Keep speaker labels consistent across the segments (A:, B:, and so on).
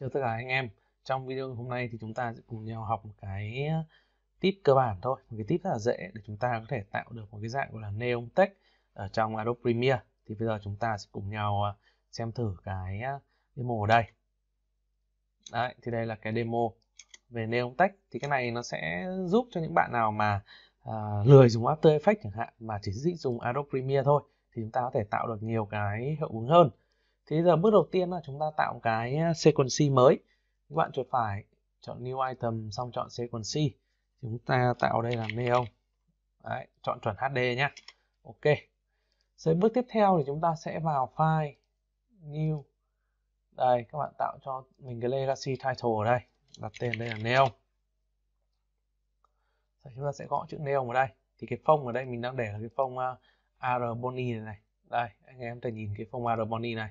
A: Chào tất cả anh em Trong video hôm nay thì chúng ta sẽ cùng nhau học một cái tip cơ bản thôi Một cái tip rất là dễ để chúng ta có thể tạo được một cái dạng gọi là Neon text ở trong Adobe Premiere Thì bây giờ chúng ta sẽ cùng nhau à, xem thử cái à, demo ở đây Đấy, thì đây là cái demo về Neon text. Thì cái này nó sẽ giúp cho những bạn nào mà à, lười dùng After Effects chẳng hạn Mà chỉ dùng Adobe Premiere thôi Thì chúng ta có thể tạo được nhiều cái hiệu ứng hơn Thế giờ bước đầu tiên là chúng ta tạo cái sequence mới. Các bạn chuột phải chọn new item xong chọn sequence. Chúng ta tạo đây là neo Đấy, chọn chuẩn HD nhé. Ok. Rồi bước tiếp theo thì chúng ta sẽ vào file new. Đây, các bạn tạo cho mình cái legacy title ở đây. Đặt tên đây là neo chúng ta sẽ gõ chữ neo vào đây. Thì cái phông ở đây mình đang để là cái phông uh, AR Bonnie này, này. Đây, anh em ta nhìn cái phông AR Bonnie này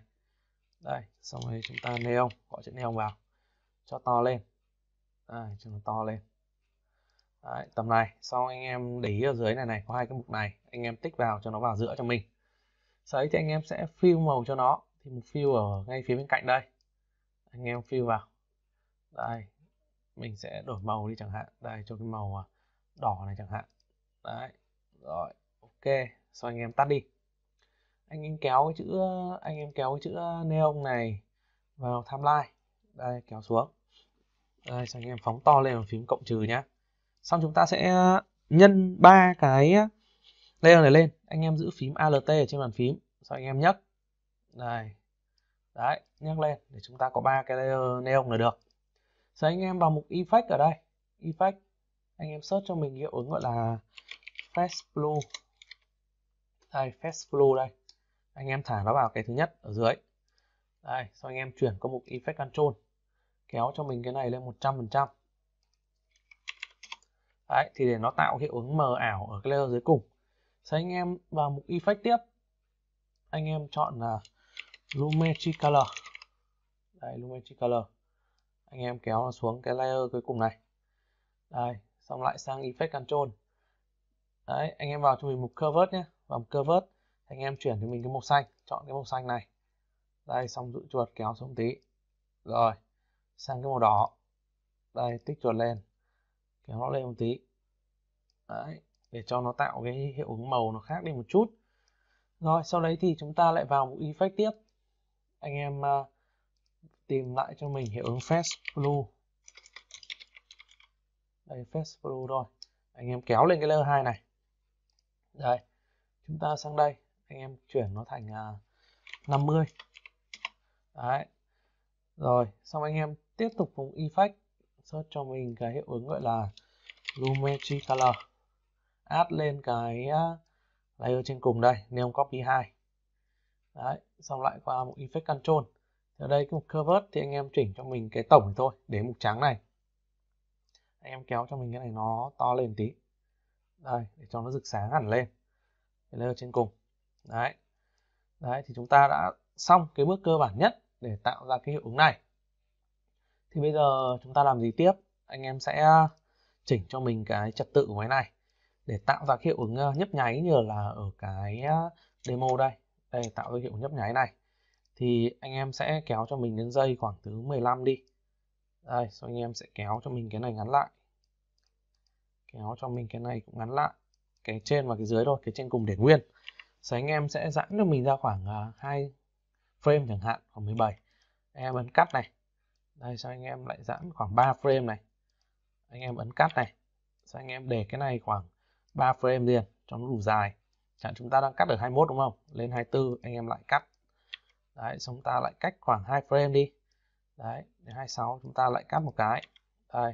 A: đây xong rồi chúng ta neon gọi chữ neon vào cho to lên đây, cho nó to lên Đấy, tầm này sau anh em để ý ở dưới này này có hai cái mục này anh em tích vào cho nó vào giữa cho mình sau đấy thì anh em sẽ fill màu cho nó thì mục fill ở ngay phía bên cạnh đây anh em fill vào đây mình sẽ đổi màu đi chẳng hạn đây cho cái màu à, đỏ này chẳng hạn đấy rồi ok sau anh em tắt đi anh em kéo cái chữ anh em kéo cái chữ neon này vào timeline đây kéo xuống đây cho anh em phóng to lên phím cộng trừ nhá xong chúng ta sẽ nhân ba cái layer này lên anh em giữ phím alt ở trên bàn phím sau anh em nhấc này đấy nhấc lên để chúng ta có ba cái layer neon là được sau anh em vào mục effect ở đây effect anh em search cho mình hiệu ứng gọi là fast blue đây fast blue đây anh em thả nó vào cái thứ nhất ở dưới đây sau anh em chuyển qua mục effect control kéo cho mình cái này lên 100 phần trăm đấy thì để nó tạo hiệu ứng mờ ảo ở cái layer dưới cùng sau anh em vào mục effect tiếp anh em chọn là Lumetri Color đây Lumetri Color anh em kéo nó xuống cái layer cuối cùng này đây xong lại sang effect control đấy anh em vào cho mình mục cover nhé vào mục cover anh em chuyển cho mình cái màu xanh chọn cái màu xanh này đây xong giữ chuột kéo xuống tí rồi sang cái màu đỏ đây tích chuột lên kéo nó lên một tí đấy để cho nó tạo cái hiệu ứng màu nó khác đi một chút rồi sau đấy thì chúng ta lại vào một effect tiếp anh em uh, tìm lại cho mình hiệu ứng fast blue đây fast blue rồi anh em kéo lên cái layer 2 này đây chúng ta sang đây anh em chuyển nó thành à, 50 đấy rồi xong anh em tiếp tục vùng effect search cho mình cái hiệu ứng gọi là Lumetri Color add lên cái uh, layer trên cùng đây Neon Copy 2 Đấy, xong lại qua một Effect Control Ở đây cái mục Cover thì anh em chỉnh cho mình cái tổng thôi Để mục trắng này Anh em kéo cho mình cái này nó to lên tí Đây, để cho nó rực sáng hẳn lên Cái layer trên cùng đấy đấy thì chúng ta đã xong cái bước cơ bản nhất để tạo ra cái hiệu ứng này thì bây giờ chúng ta làm gì tiếp anh em sẽ chỉnh cho mình cái trật tự của cái này để tạo ra cái hiệu ứng ờ, nhấp nháy như là ở cái ờ, demo đây đây tạo ra hiệu ứng nhấp nháy này thì anh em sẽ kéo cho mình đến dây khoảng thứ 15 đi đây sau anh em sẽ kéo cho mình cái này ngắn lại kéo cho mình cái này cũng ngắn lại cái trên và cái dưới thôi cái trên cùng để nguyên thì anh em sẽ giãn cho mình ra khoảng uh, à, 2 frame chẳng hạn, khoảng 17. em ấn cắt này. Đây, sao anh em lại giãn khoảng 3 frame này. Anh em ấn cắt này. Sao anh em để cái này khoảng 3 frame liền cho nó đủ dài. Chẳng chúng ta đang cắt ở 21 đúng không? Lên 24 anh em lại cắt. Đấy, chúng ta lại cách khoảng 2 frame đi. Đấy, đến 26 chúng ta lại cắt một cái. Đây.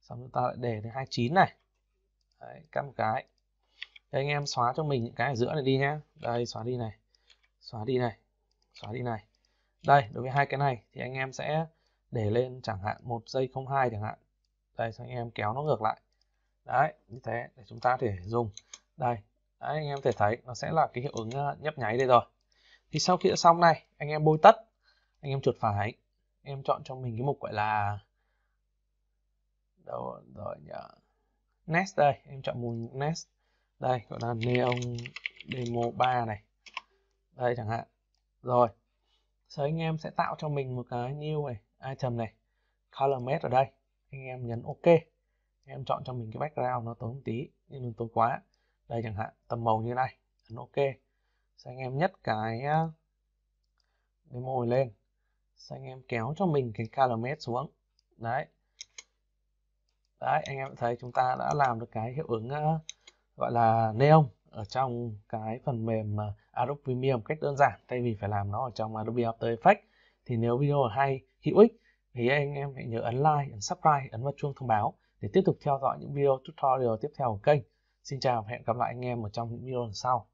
A: Xong chúng ta lại để đến 29 này. Đấy, cắt một cái. Đây anh em xóa cho mình những cái ở giữa này đi nhé, Đây xóa đi này. Xóa đi này. Xóa đi này. Đây, đối với hai cái này thì anh em sẽ để lên chẳng hạn một giây không hai chẳng hạn. Đây xong anh em kéo nó ngược lại. Đấy, như thế để chúng ta thể dùng. Đây, đấy, anh em thể thấy nó sẽ là cái hiệu ứng ờ, nhấp nháy đây rồi. Thì sau khi đã xong này, anh em bôi tất, anh em chuột phải, em chọn cho mình cái mục gọi là đâu rồi nhỉ? Nest đây, em chọn mục Nest đây gọi là neon demo 3 này đây chẳng hạn rồi sau anh em sẽ tạo cho mình một cái new này item này color mate ở đây anh em nhấn ok anh em chọn cho mình cái background nó tối một tí nhưng đừng tối quá đây chẳng hạn tầm màu như này nhấn ok sau anh em nhấc cái demo lên sau anh em kéo cho mình cái color mate xuống đấy đấy anh em thấy chúng ta đã làm được cái hiệu ứng uh, gọi là neon ở trong cái phần mềm à, Adobe Premiere một cách đơn giản thay vì phải làm nó ở trong Adobe After Effects thì nếu video hay hữu ích thì anh em hãy nhớ ấn like, ấn subscribe, ấn vào chuông thông báo để tiếp tục theo dõi những video tutorial tiếp theo của kênh. Xin chào và hẹn gặp lại anh em ở trong những video lần sau.